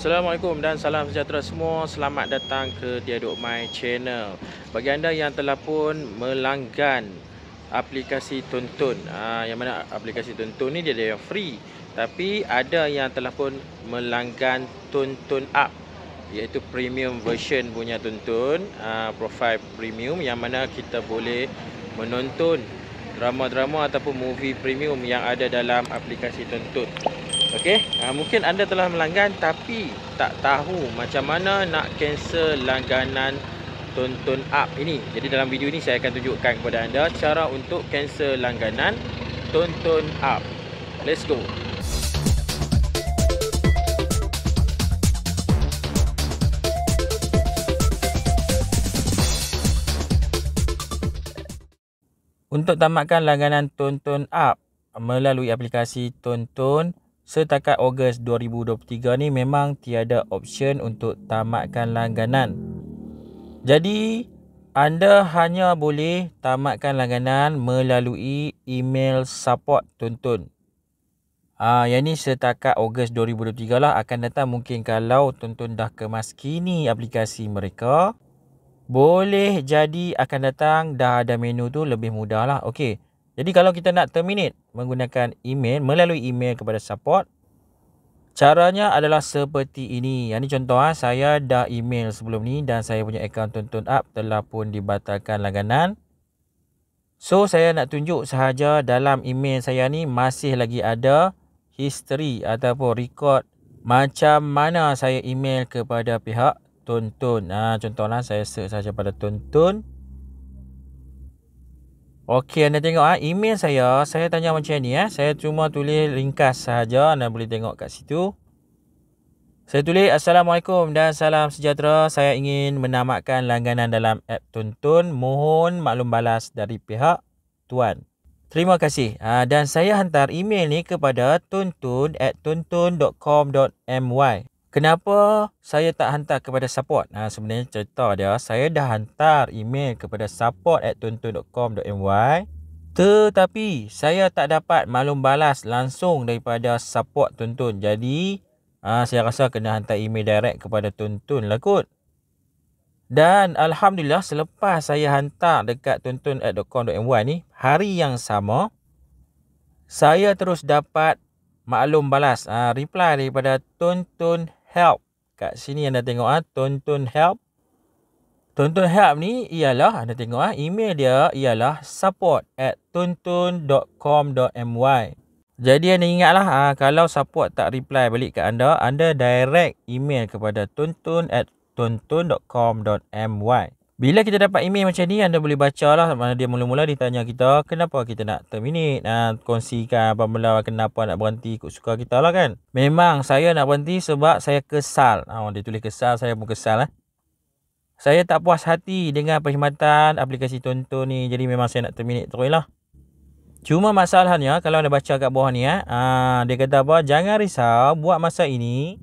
Assalamualaikum dan salam sejahtera semua. Selamat datang ke Dialog My Channel. Bagi anda yang telah pun melanggan aplikasi tonton, Ah yang mana aplikasi tonton ni dia ada yang free. Tapi ada yang telah pun melanggan tonton app, iaitu premium version punya tonton, ah profile premium yang mana kita boleh menonton drama-drama ataupun movie premium yang ada dalam aplikasi tonton. Okey, uh, mungkin anda telah melanggan tapi tak tahu macam mana nak cancel langganan Tonton Up ini. Jadi dalam video ini saya akan tunjukkan kepada anda cara untuk cancel langganan Tonton Up. Let's go. Untuk tamatkan langganan Tonton Up melalui aplikasi Tonton Setakat Ogos 2023 ni memang tiada option untuk tamatkan langganan. Jadi anda hanya boleh tamatkan langganan melalui email support tuntun. Ah, yang ni setakat Ogos 2023 lah akan datang mungkin kalau tuntun dah kemas kini aplikasi mereka. Boleh jadi akan datang dah ada menu tu lebih mudah lah. Okey. Jadi kalau kita nak terminate menggunakan email melalui email kepada support Caranya adalah seperti ini. Yang ni contoh ah saya dah email sebelum ni dan saya punya akaun Tuntun Up telah pun dibatalkan langganan. So saya nak tunjuk sahaja dalam email saya ni masih lagi ada history ataupun record macam mana saya email kepada pihak Tuntun. Ah ha, contohlah saya search saja pada Tuntun Okey anda tengok ah email saya saya tanya macam ni eh saya cuma tulis ringkas saja anda boleh tengok kat situ. Saya tulis assalamualaikum dan salam sejahtera saya ingin menamatkan langganan dalam app Tuntun mohon maklum balas dari pihak tuan. Terima kasih. Ha, dan saya hantar email ni kepada tuntun@tuntun.com.my. Kenapa saya tak hantar kepada support? Ha, sebenarnya cerita dia, saya dah hantar email kepada support at tuntun.com.my Tetapi saya tak dapat maklum balas langsung daripada support tuntun. Jadi ha, saya rasa kena hantar email direct kepada tuntun lah kot. Dan Alhamdulillah selepas saya hantar dekat Tuntun tuntun.com.my ni, hari yang sama, saya terus dapat maklum balas ha, reply daripada tuntun.com.my help. Kat sini anda tengok ah tonton help. Tonton help ni ialah anda tengok ah email dia ialah support at tonton.com.my. Jadi anda ingatlah ah kalau support tak reply balik ke anda, anda direct email kepada tonton at tonton.com.my. Bila kita dapat email macam ni, anda boleh baca lah. mana Dia mula-mula dia tanya kita, kenapa kita nak terminate? Ha, kongsikan apa pula, kenapa nak berhenti ikut suka kita lah kan. Memang saya nak berhenti sebab saya kesal. Ha, dia tulis kesal, saya pun kesal lah. Ha. Saya tak puas hati dengan perkhidmatan aplikasi tonton ni. Jadi memang saya nak terminate terus lah. Cuma masalahnya, kalau anda baca kat bawah ni, ha, dia kata apa? Jangan risau, buat masa ini,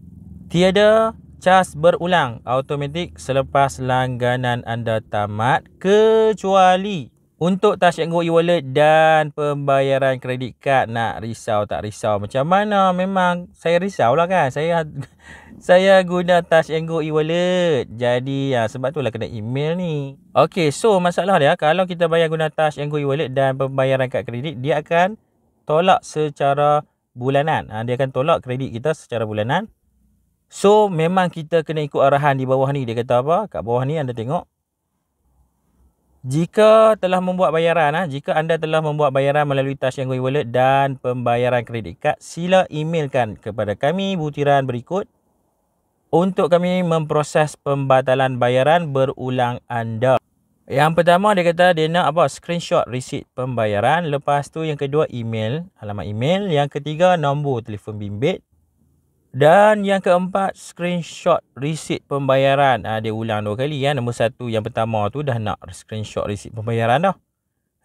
tiada cas berulang automatik selepas langganan anda tamat kecuali untuk touch and go e-wallet dan pembayaran kredit kad nak risau tak risau macam mana memang saya risau lah kan saya saya guna touch and go e-wallet jadi ya, sebab tu lah kena email ni Okay, so masalah dia kalau kita bayar guna touch and go e-wallet dan pembayaran kad kredit dia akan tolak secara bulanan. Ha, dia akan tolak kredit kita secara bulanan So memang kita kena ikut arahan di bawah ni. Dia kata apa? Kat bawah ni anda tengok. Jika telah membuat bayaran, ha? jika anda telah membuat bayaran melalui Touch Yangui Wallet dan pembayaran kredit kad, sila emailkan kepada kami butiran berikut untuk kami memproses pembatalan bayaran berulang anda. Yang pertama dia kata dia nak apa? Screenshot receipt pembayaran. Lepas tu yang kedua email, alamat email. Yang ketiga nombor telefon bimbit. Dan yang keempat, screenshot receipt pembayaran. Ha, dia ulang dua kali. Ya. Nombor satu, yang pertama tu dah nak screenshot receipt pembayaran dah.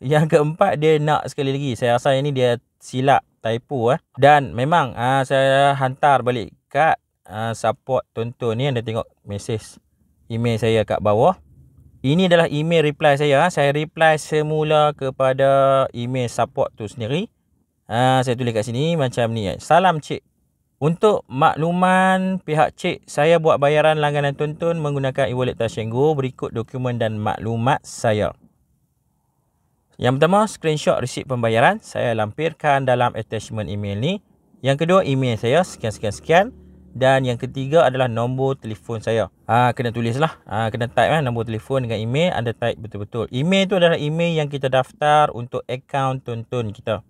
Yang keempat, dia nak sekali lagi. Saya rasa yang ni dia silap, typo. Eh. Dan memang ha, saya hantar balik kad ha, support tonton ni. Anda tengok mesej email saya kat bawah. Ini adalah email reply saya. Ha. Saya reply semula kepada email support tu sendiri. Ha, saya tulis kat sini macam ni. Eh. Salam cik untuk makluman pihak cik, saya buat bayaran langganan Tuntun menggunakan e-wallet Tashengo. Berikut dokumen dan maklumat saya. Yang pertama, screenshot resit pembayaran. Saya lampirkan dalam attachment email ni. Yang kedua, email saya sekian-sekian-sekian. Dan yang ketiga adalah nombor telefon saya. Ha, kena tulislah. Ha, kena type kan, nombor telefon dengan email. Anda type betul-betul. Email tu adalah email yang kita daftar untuk akaun Tuntun kita.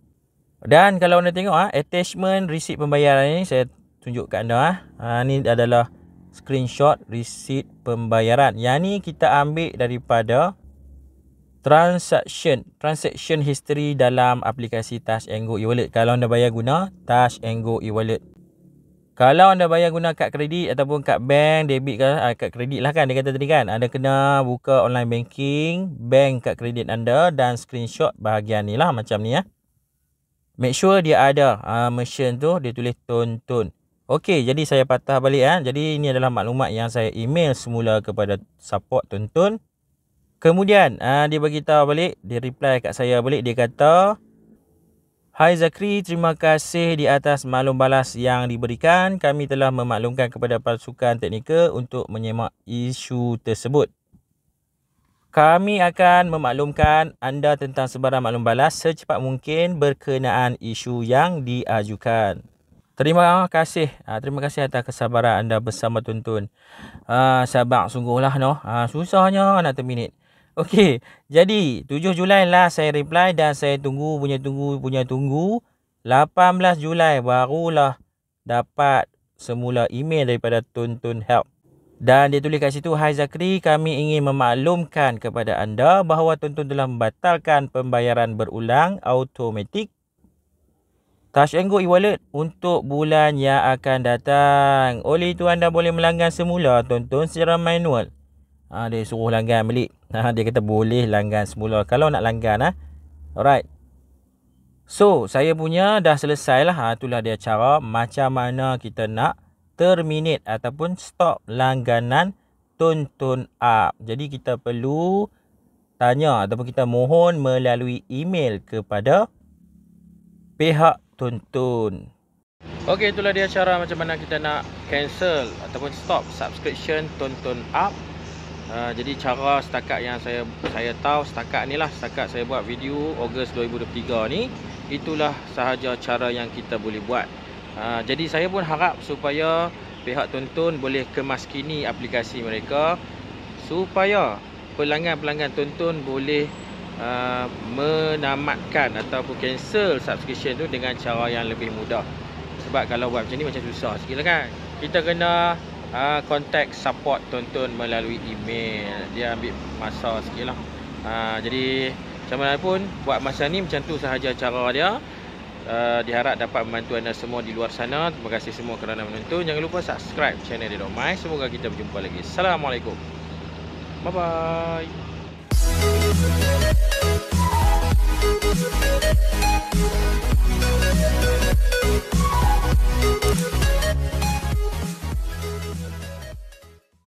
Dan kalau anda tengok ah attachment receipt pembayaran ni saya tunjuk kat anda ah. Ha, ni adalah screenshot receipt pembayaran. Yang ni kita ambil daripada transaction transaction history dalam aplikasi Touch and Go e-wallet. Kalau anda bayar guna Touch and Go e-wallet kalau anda bayar guna kad kredit ataupun kad bank, debit ke ah, kad kredit lah kan dia kata tadi kan. Anda kena buka online banking, bank kad kredit anda dan screenshot bahagian ni lah macam ni ya. Eh make sure dia ada uh, ah, machine tu dia tulis tonton okey jadi saya patah balik kan jadi ini adalah maklumat yang saya email semula kepada support tonton kemudian uh, dia bagi tahu balik dia reply kat saya balik dia kata Hai Zakri, terima kasih di atas maklum balas yang diberikan. Kami telah memaklumkan kepada pasukan teknikal untuk menyemak isu tersebut kami akan memaklumkan anda tentang sebarang maklum balas secepat mungkin berkenaan isu yang diajukan. Terima kasih. Ah, terima kasih atas kesabaran anda bersama tuntun. Ah, Sabar sungguhlah noh. Ah, susahnya nak terminit. Okey, jadi 7 Julai lah saya reply dan saya tunggu punya tunggu punya tunggu. 18 Julai barulah dapat semula email daripada Tuntun Help. Dan dia tulis kat situ, Hai Zakri, kami ingin memaklumkan kepada anda bahawa tuan-tuan telah membatalkan pembayaran berulang automatik Touch and Go e-wallet untuk bulan yang akan datang. Oleh itu, anda boleh melanggan semula tuan-tuan secara manual. Ha, dia suruh langgan balik. Ha, dia kata boleh langgan semula kalau nak langgan. Ha. Alright. So, saya punya dah selesai lah. Ha, itulah dia cara macam mana kita nak terminate ataupun stop langganan Tuntun Up. Jadi kita perlu tanya ataupun kita mohon melalui email kepada pihak Tuntun. Okey, itulah dia cara macam mana kita nak cancel ataupun stop subscription Tuntun Up. Uh, jadi cara setakat yang saya saya tahu setakat ni lah setakat saya buat video Ogos 2023 ni itulah sahaja cara yang kita boleh buat Ha, jadi saya pun harap supaya pihak Tonton boleh kemas kini aplikasi mereka supaya pelanggan-pelanggan Tonton boleh uh, menamatkan ataupun cancel subscription tu dengan cara yang lebih mudah. Sebab kalau buat macam ni macam susah sikit lah kan. Kita kena kontak ha, uh, support Tonton melalui email. Dia ambil masa sikit lah. Uh, jadi macam mana pun buat masa ni macam tu sahaja cara dia. Eh, diharap dapat membantu anda semua di luar sana. Terima kasih semua kerana menonton. Jangan lupa subscribe channel Dedo Mai. Semoga kita berjumpa lagi. Assalamualaikum. Bye bye.